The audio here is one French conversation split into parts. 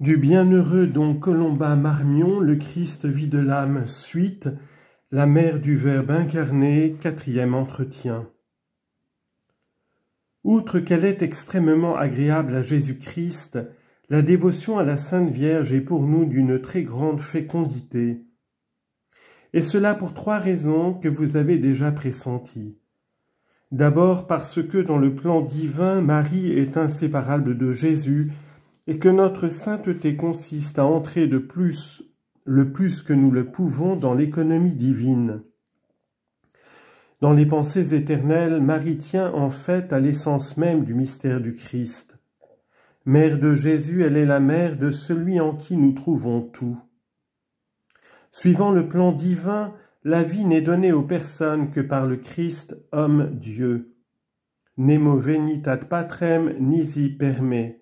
Du bienheureux don Colomba Marmion, le Christ vit de l'âme, suite, la mère du Verbe incarné, quatrième entretien. Outre qu'elle est extrêmement agréable à Jésus-Christ, la dévotion à la Sainte Vierge est pour nous d'une très grande fécondité. Et cela pour trois raisons que vous avez déjà pressenties. D'abord parce que dans le plan divin, Marie est inséparable de Jésus, et que notre sainteté consiste à entrer de plus, le plus que nous le pouvons, dans l'économie divine. Dans les pensées éternelles, Marie tient en fait à l'essence même du mystère du Christ. Mère de Jésus, elle est la mère de celui en qui nous trouvons tout. Suivant le plan divin, la vie n'est donnée aux personnes que par le Christ, homme-Dieu. Nemo venitat patrem nisi permet.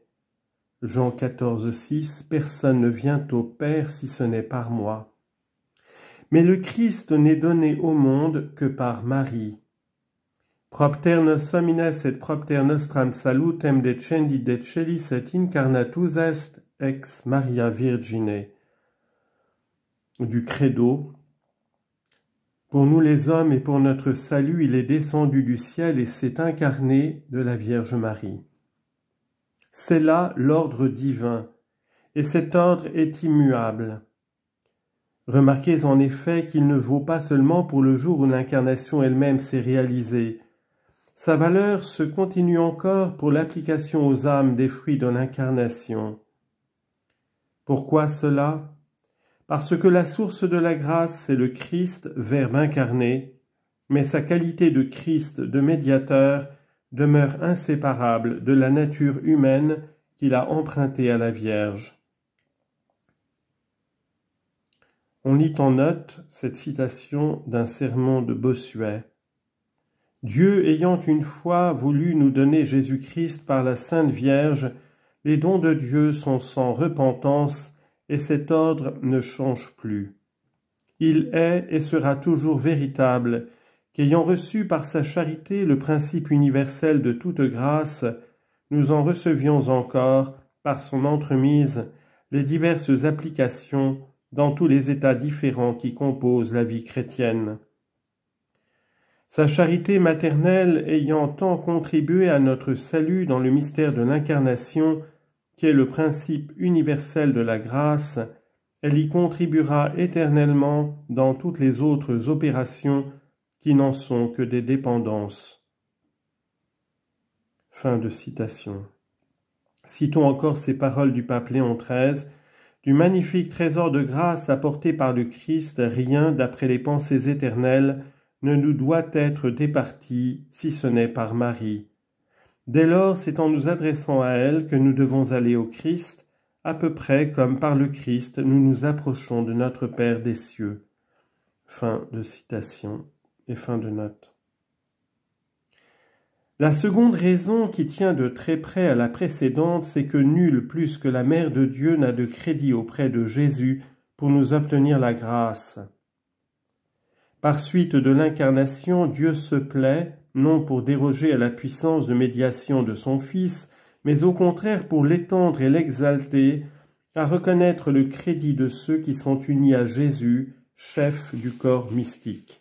Jean 14, 6 Personne ne vient au Père si ce n'est par moi. Mais le Christ n'est donné au monde que par Marie. Propter nos homines et propter nostram salutem decendi decelis et incarnatus est ex Maria Virgine. Du Credo Pour nous les hommes et pour notre salut, il est descendu du ciel et s'est incarné de la Vierge Marie. C'est là l'ordre divin, et cet ordre est immuable. Remarquez en effet qu'il ne vaut pas seulement pour le jour où l'incarnation elle-même s'est réalisée. Sa valeur se continue encore pour l'application aux âmes des fruits de l'incarnation. Pourquoi cela Parce que la source de la grâce, c'est le Christ, Verbe incarné, mais sa qualité de Christ, de médiateur, demeure inséparable de la nature humaine qu'il a empruntée à la Vierge. On lit en note cette citation d'un sermon de Bossuet. Dieu ayant une fois voulu nous donner Jésus-Christ par la Sainte Vierge, les dons de Dieu sont sans repentance et cet ordre ne change plus. Il est et sera toujours véritable, Ayant reçu par sa charité le principe universel de toute grâce, nous en recevions encore, par son entremise, les diverses applications dans tous les états différents qui composent la vie chrétienne. Sa charité maternelle ayant tant contribué à notre salut dans le mystère de l'incarnation, qui est le principe universel de la grâce, elle y contribuera éternellement dans toutes les autres opérations n'en sont que des dépendances. Fin de citation. Citons encore ces paroles du pape Léon XIII. Du magnifique trésor de grâce apporté par le Christ, rien, d'après les pensées éternelles, ne nous doit être départi, si ce n'est par Marie. Dès lors, c'est en nous adressant à elle que nous devons aller au Christ, à peu près comme par le Christ nous nous approchons de notre Père des cieux. Fin de citation. La seconde raison qui tient de très près à la précédente, c'est que nul plus que la Mère de Dieu n'a de crédit auprès de Jésus pour nous obtenir la grâce. Par suite de l'incarnation, Dieu se plaît, non pour déroger à la puissance de médiation de son Fils, mais au contraire pour l'étendre et l'exalter, à reconnaître le crédit de ceux qui sont unis à Jésus, chef du corps mystique.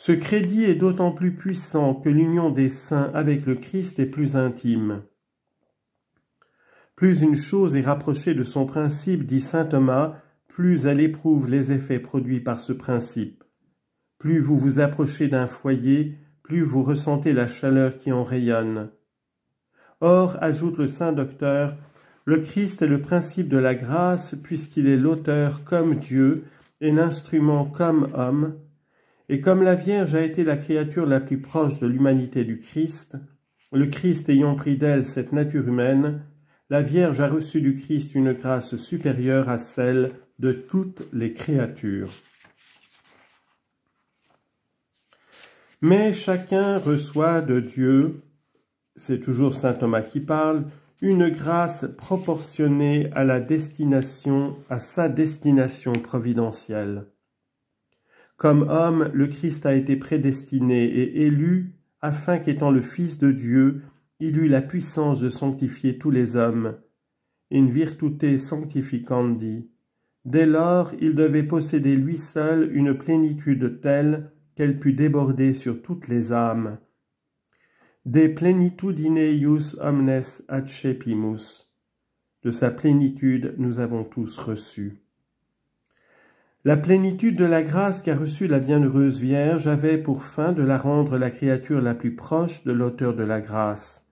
Ce crédit est d'autant plus puissant que l'union des saints avec le Christ est plus intime. Plus une chose est rapprochée de son principe, dit saint Thomas, plus elle éprouve les effets produits par ce principe. Plus vous vous approchez d'un foyer, plus vous ressentez la chaleur qui en rayonne. Or, ajoute le saint docteur, le Christ est le principe de la grâce puisqu'il est l'auteur comme Dieu et l'instrument comme homme, et comme la Vierge a été la créature la plus proche de l'humanité du Christ, le Christ ayant pris d'elle cette nature humaine, la Vierge a reçu du Christ une grâce supérieure à celle de toutes les créatures. Mais chacun reçoit de Dieu, c'est toujours saint Thomas qui parle, une grâce proportionnée à la destination, à sa destination providentielle. Comme homme, le Christ a été prédestiné et élu afin qu'étant le Fils de Dieu, il eût la puissance de sanctifier tous les hommes. In virtute sanctificandi. Dès lors, il devait posséder lui seul une plénitude telle qu'elle pût déborder sur toutes les âmes. De omnes De sa plénitude nous avons tous reçu. La plénitude de la grâce qu'a reçue la bienheureuse Vierge avait pour fin de la rendre la créature la plus proche de l'auteur de la grâce.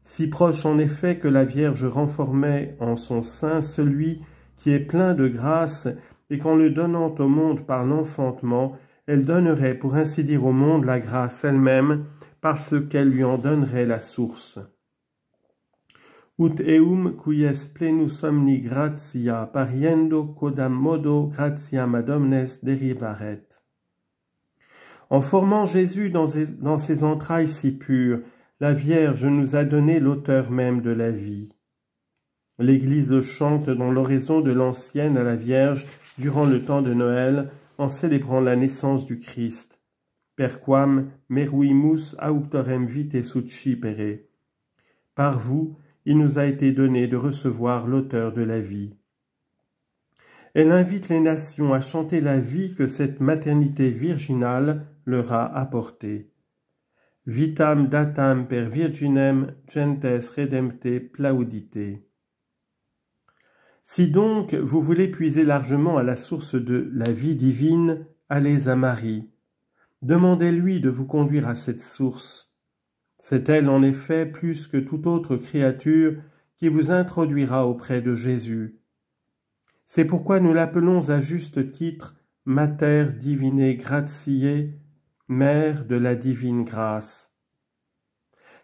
Si proche en effet que la Vierge renformait en son sein celui qui est plein de grâce et qu'en le donnant au monde par l'enfantement, elle donnerait pour ainsi dire au monde la grâce elle-même parce qu'elle lui en donnerait la source ut eum quies plenus omni gratia pariendo quodam modo gratia madomnes derivaret. En formant Jésus dans, ses entrailles si pures, la Vierge nous a donné l'auteur même de la vie. L'Église chante dans l'oraison de l'Ancienne à la Vierge durant le temps de Noël en célébrant la naissance du Christ. Perquam meruimus auctorem vite pere. Par vous, il nous a été donné de recevoir l'auteur de la vie. Elle invite les nations à chanter la vie que cette maternité virginale leur a apportée. Vitam datam per virginem gentes redempte plaudite. Si donc vous voulez puiser largement à la source de la vie divine, allez à Marie. Demandez-lui de vous conduire à cette source c'est elle en effet plus que toute autre créature qui vous introduira auprès de Jésus. C'est pourquoi nous l'appelons à juste titre Mater divinée Gratiae, Mère de la Divine Grâce.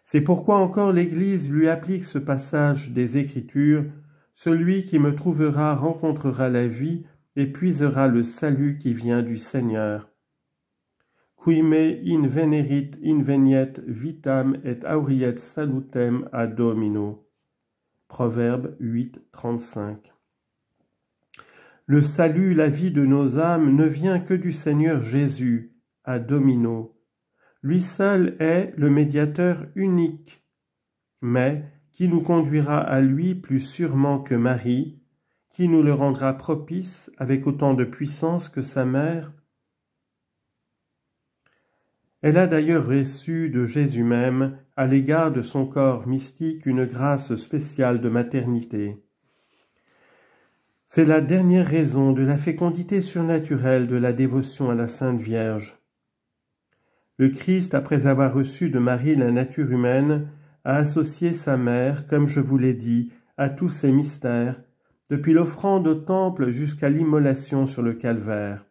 C'est pourquoi encore l'Église lui applique ce passage des Écritures, Celui qui me trouvera rencontrera la vie et puisera le salut qui vient du Seigneur qui me in veniet vitam et auriet salutem ad domino. Proverbe 8, Le salut, la vie de nos âmes ne vient que du Seigneur Jésus, à domino. Lui seul est le médiateur unique, mais qui nous conduira à lui plus sûrement que Marie, qui nous le rendra propice avec autant de puissance que sa mère, elle a d'ailleurs reçu de Jésus même, à l'égard de son corps mystique, une grâce spéciale de maternité. C'est la dernière raison de la fécondité surnaturelle de la dévotion à la Sainte Vierge. Le Christ, après avoir reçu de Marie la nature humaine, a associé sa mère, comme je vous l'ai dit, à tous ses mystères, depuis l'offrande au temple jusqu'à l'immolation sur le calvaire.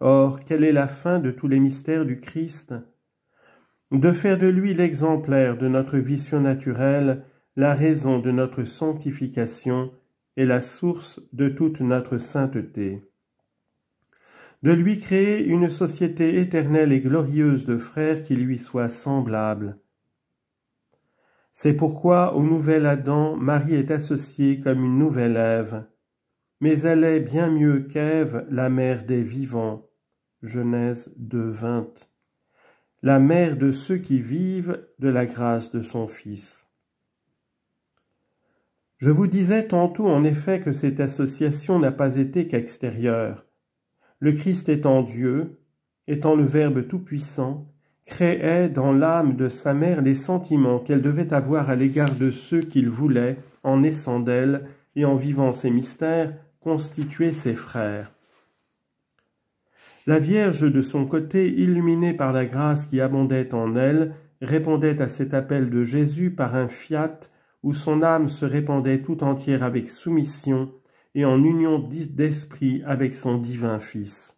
Or, quelle est la fin de tous les mystères du Christ De faire de lui l'exemplaire de notre vision naturelle, la raison de notre sanctification et la source de toute notre sainteté. De lui créer une société éternelle et glorieuse de frères qui lui soient semblables. C'est pourquoi au nouvel Adam, Marie est associée comme une nouvelle Ève mais elle est bien mieux qu'Ève, la mère des vivants. Genèse 2, 20. La mère de ceux qui vivent de la grâce de son Fils. Je vous disais tantôt en effet que cette association n'a pas été qu'extérieure. Le Christ étant Dieu, étant le Verbe Tout-Puissant, créait dans l'âme de sa mère les sentiments qu'elle devait avoir à l'égard de ceux qu'il voulait, en naissant d'elle, et en vivant ses mystères, constituer ses frères. La Vierge, de son côté, illuminée par la grâce qui abondait en elle, répondait à cet appel de Jésus par un fiat où son âme se répandait tout entière avec soumission et en union d'esprit avec son divin Fils.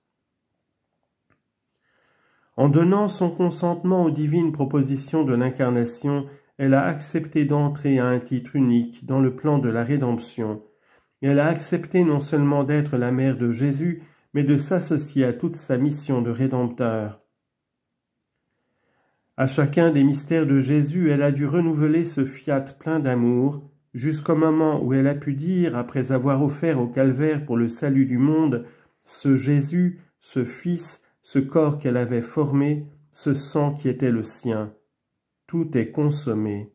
En donnant son consentement aux divines propositions de l'incarnation, elle a accepté d'entrer à un titre unique dans le plan de la rédemption. elle a accepté non seulement d'être la mère de Jésus, mais de s'associer à toute sa mission de rédempteur. À chacun des mystères de Jésus, elle a dû renouveler ce fiat plein d'amour, jusqu'au moment où elle a pu dire, après avoir offert au calvaire pour le salut du monde, ce Jésus, ce Fils, ce corps qu'elle avait formé, ce sang qui était le sien tout est consommé.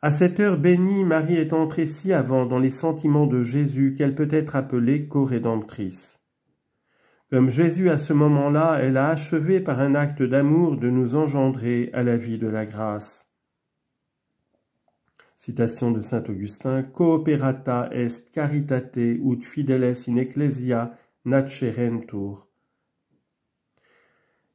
À cette heure bénie, Marie est entrée si avant dans les sentiments de Jésus qu'elle peut être appelée co-rédemptrice. Comme Jésus à ce moment-là, elle a achevé par un acte d'amour de nous engendrer à la vie de la grâce. Citation de saint Augustin Cooperata est caritate ut fideles in ecclesia nacerentur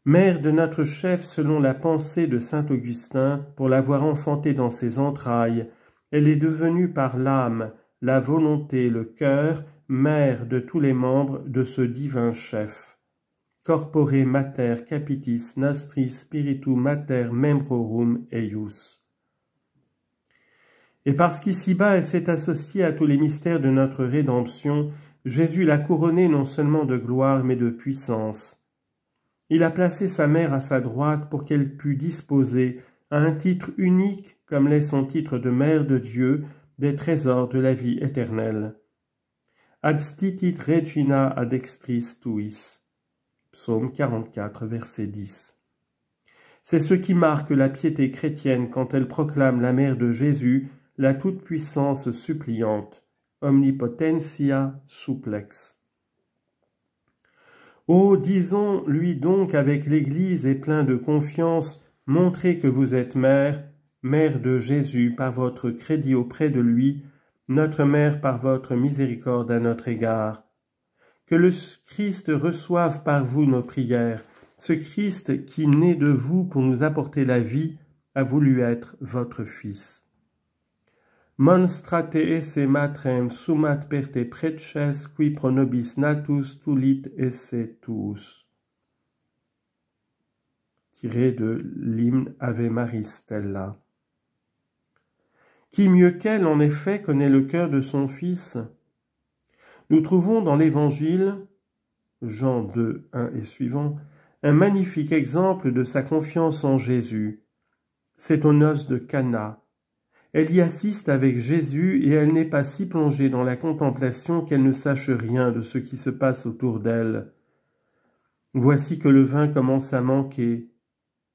mère de notre chef selon la pensée de saint Augustin, pour l'avoir enfantée dans ses entrailles, elle est devenue par l'âme, la volonté, le cœur, mère de tous les membres de ce divin chef. Corpore mater capitis nastris spiritu mater membrorum eius. Et parce qu'ici-bas elle s'est associée à tous les mystères de notre rédemption, Jésus l'a couronnée non seulement de gloire mais de puissance. Il a placé sa mère à sa droite pour qu'elle pût disposer, à un titre unique comme l'est son titre de mère de Dieu, des trésors de la vie éternelle. Adstitit regina ad extris tuis. Psaume 44, verset 10. C'est ce qui marque la piété chrétienne quand elle proclame la mère de Jésus, la toute-puissance suppliante, omnipotentia supplex. Oh, disons-lui donc avec l'Église et plein de confiance, montrez que vous êtes mère, mère de Jésus par votre crédit auprès de lui, notre mère par votre miséricorde à notre égard. Que le Christ reçoive par vous nos prières, ce Christ qui, naît de vous pour nous apporter la vie, a voulu être votre Fils. Monstrate esse matrem sumat perte preces qui pronobis natus tulit esse tuus. Tiré de l'hymne Ave Maristella. Stella. Qui mieux qu'elle, en effet, connaît le cœur de son Fils Nous trouvons dans l'Évangile, Jean 2, 1 et suivant, un magnifique exemple de sa confiance en Jésus. C'est aux noces de Cana, elle y assiste avec Jésus et elle n'est pas si plongée dans la contemplation qu'elle ne sache rien de ce qui se passe autour d'elle. Voici que le vin commence à manquer.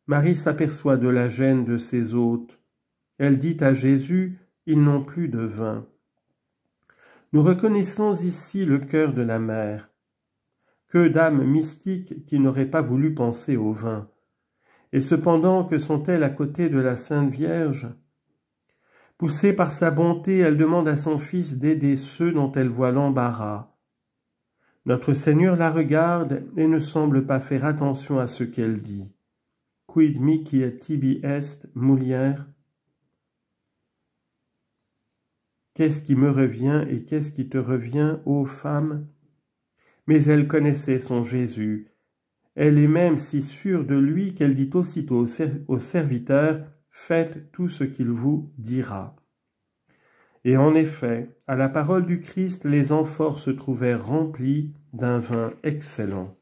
Marie s'aperçoit de la gêne de ses hôtes. Elle dit à Jésus, ils n'ont plus de vin. Nous reconnaissons ici le cœur de la mère. Que d'âmes mystiques qui n'auraient pas voulu penser au vin. Et cependant, que sont-elles à côté de la Sainte Vierge Poussée par sa bonté, elle demande à son Fils d'aider ceux dont elle voit l'embarras. Notre Seigneur la regarde et ne semble pas faire attention à ce qu'elle dit. Quid qui et tibi est, Molière Qu'est-ce qui me revient et qu'est-ce qui te revient, ô femme Mais elle connaissait son Jésus. Elle est même si sûre de lui qu'elle dit aussitôt au serviteur faites tout ce qu'il vous dira. Et en effet, à la parole du Christ, les amphores se trouvèrent remplis d'un vin excellent.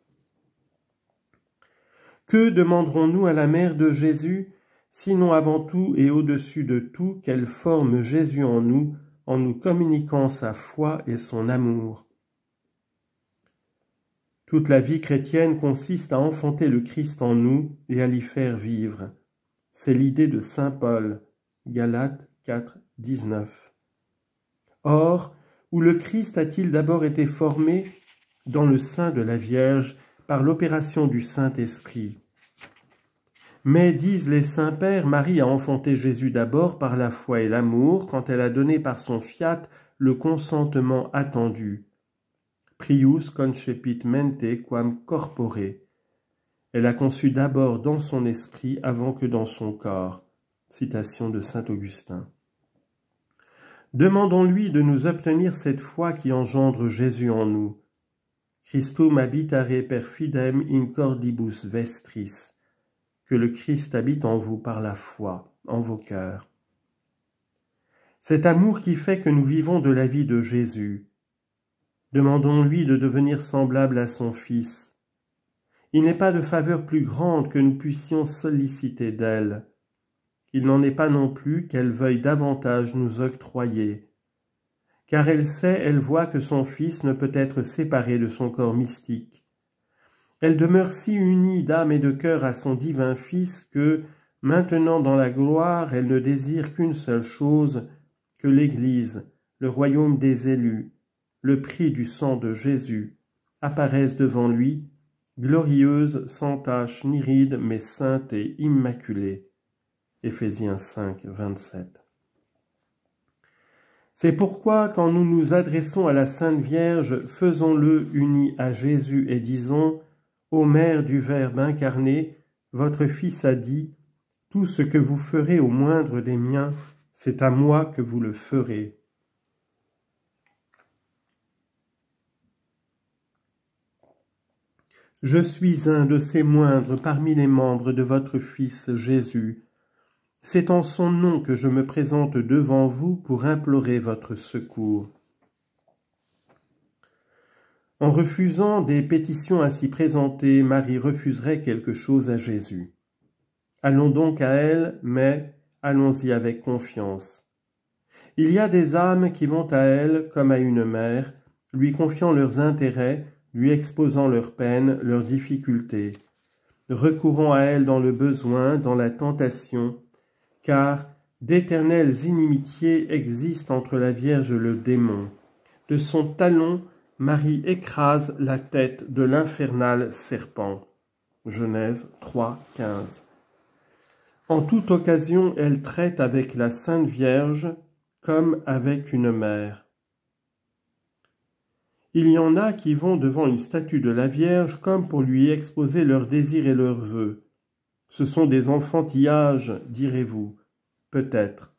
Que demanderons-nous à la mère de Jésus, sinon avant tout et au-dessus de tout qu'elle forme Jésus en nous, en nous communiquant sa foi et son amour Toute la vie chrétienne consiste à enfanter le Christ en nous et à l'y faire vivre. C'est l'idée de Saint Paul, Galates 4, 19. Or, où le Christ a-t-il d'abord été formé dans le sein de la Vierge par l'opération du Saint-Esprit mais, disent les saints pères, Marie a enfanté Jésus d'abord par la foi et l'amour quand elle a donné par son fiat le consentement attendu. Prius concepit mente quam corpore. Elle a conçu d'abord dans son esprit avant que dans son corps. Citation de saint Augustin. Demandons-lui de nous obtenir cette foi qui engendre Jésus en nous. Christum habitare per in cordibus vestris. Que le Christ habite en vous par la foi, en vos cœurs. Cet amour qui fait que nous vivons de la vie de Jésus. Demandons-lui de devenir semblable à son Fils, il n'est pas de faveur plus grande que nous puissions solliciter d'elle. Il n'en est pas non plus qu'elle veuille davantage nous octroyer. Car elle sait, elle voit que son Fils ne peut être séparé de son corps mystique. Elle demeure si unie d'âme et de cœur à son divin Fils que, maintenant dans la gloire, elle ne désire qu'une seule chose, que l'Église, le royaume des élus, le prix du sang de Jésus, apparaissent devant lui glorieuse, sans tache ni ride, mais sainte et immaculée. Éphésiens 5, C'est pourquoi, quand nous nous adressons à la Sainte Vierge, faisons-le unis à Jésus et disons Ô Mère du Verbe incarné, votre Fils a dit Tout ce que vous ferez au moindre des miens, c'est à moi que vous le ferez. Je suis un de ces moindres parmi les membres de votre Fils Jésus. C'est en son nom que je me présente devant vous pour implorer votre secours. En refusant des pétitions ainsi présentées, Marie refuserait quelque chose à Jésus. Allons donc à elle, mais allons-y avec confiance. Il y a des âmes qui vont à elle comme à une mère, lui confiant leurs intérêts lui exposant leurs peines, leurs difficultés, recourant à elle dans le besoin, dans la tentation, car d'éternelles inimitiés existent entre la Vierge et le démon. De son talon, Marie écrase la tête de l'infernal serpent. Genèse 3, 15. En toute occasion, elle traite avec la Sainte Vierge comme avec une mère. Il y en a qui vont devant une statue de la Vierge comme pour lui exposer leurs désirs et leurs vœux. Ce sont des enfantillages, direz-vous. Peut-être.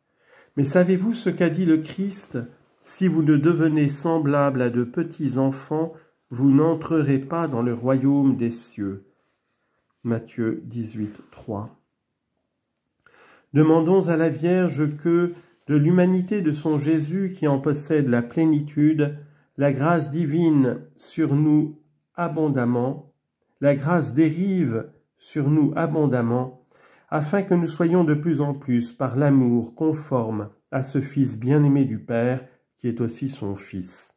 Mais savez-vous ce qu'a dit le Christ Si vous ne devenez semblable à de petits enfants, vous n'entrerez pas dans le royaume des cieux. Matthieu 18, 3. Demandons à la Vierge que, de l'humanité de son Jésus qui en possède la plénitude, la grâce divine sur nous abondamment, la grâce dérive sur nous abondamment, afin que nous soyons de plus en plus, par l'amour, conformes à ce Fils bien-aimé du Père, qui est aussi son Fils.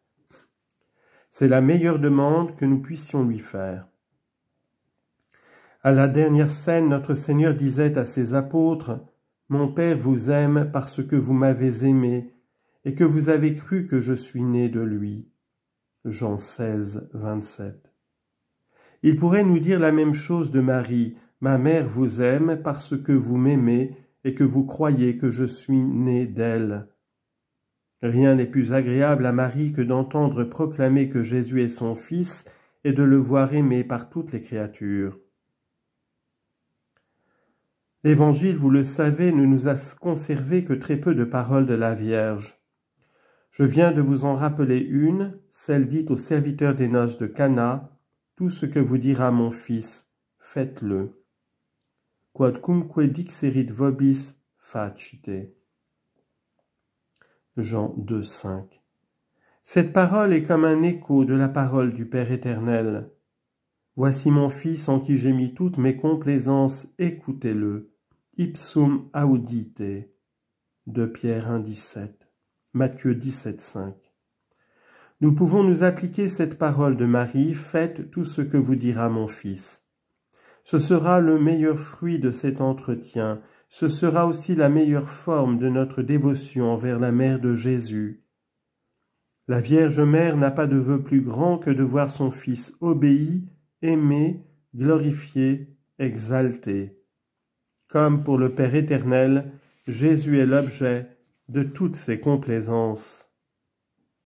C'est la meilleure demande que nous puissions lui faire. À la dernière scène, notre Seigneur disait à ses apôtres, « Mon Père vous aime parce que vous m'avez aimé et que vous avez cru que je suis né de lui. » Jean 16, 27. Il pourrait nous dire la même chose de Marie. Ma mère vous aime parce que vous m'aimez et que vous croyez que je suis né d'elle. Rien n'est plus agréable à Marie que d'entendre proclamer que Jésus est son Fils et de le voir aimé par toutes les créatures. L'Évangile, vous le savez, ne nous a conservé que très peu de paroles de la Vierge. Je viens de vous en rappeler une, celle dite au serviteur des noces de Cana, tout ce que vous dira mon fils, faites-le. Quodcumque dixerit vobis facite. Jean 2, 5. Cette parole est comme un écho de la parole du Père éternel. Voici mon Fils en qui j'ai mis toutes mes complaisances, écoutez-le. Ipsum audite. De Pierre 1, 17. Matthieu 17, Nous pouvons nous appliquer cette parole de Marie, faites tout ce que vous dira mon Fils. Ce sera le meilleur fruit de cet entretien, ce sera aussi la meilleure forme de notre dévotion envers la Mère de Jésus. La Vierge Mère n'a pas de vœu plus grand que de voir son Fils obéi, aimé, glorifié, exalté. Comme pour le Père éternel, Jésus est l'objet de toutes ces complaisances